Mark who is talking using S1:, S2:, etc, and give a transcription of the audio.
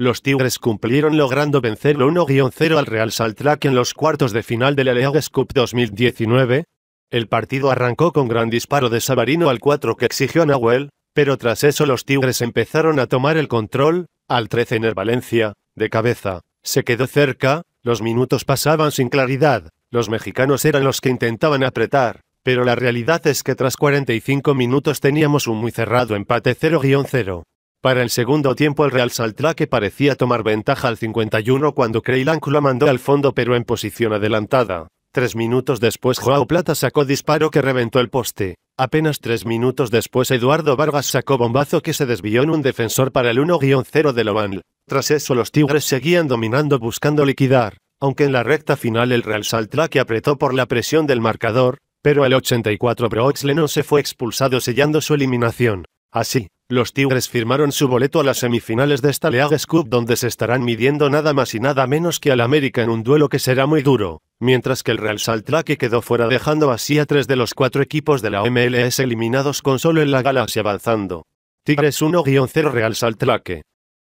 S1: Los Tigres cumplieron logrando vencer 1-0 al Real Salt Lake en los cuartos de final de la League Cup 2019. El partido arrancó con gran disparo de Sabarino al 4 que exigió Nahuel, pero tras eso los Tigres empezaron a tomar el control, al 13 en el Valencia, de cabeza, se quedó cerca, los minutos pasaban sin claridad, los mexicanos eran los que intentaban apretar, pero la realidad es que tras 45 minutos teníamos un muy cerrado empate 0-0. Para el segundo tiempo el Real que parecía tomar ventaja al 51 cuando Creilanc la mandó al fondo pero en posición adelantada. Tres minutos después Joao Plata sacó disparo que reventó el poste. Apenas tres minutos después Eduardo Vargas sacó bombazo que se desvió en un defensor para el 1-0 de Lován. Tras eso los Tigres seguían dominando buscando liquidar, aunque en la recta final el Real que apretó por la presión del marcador, pero al 84 Broxle no se fue expulsado sellando su eliminación. Así, los Tigres firmaron su boleto a las semifinales de esta Leagues Cup donde se estarán midiendo nada más y nada menos que al América en un duelo que será muy duro, mientras que el Real Salt Lake quedó fuera dejando así a tres de los cuatro equipos de la MLS eliminados con solo en la Galaxia avanzando. Tigres 1-0 Real Salt Lake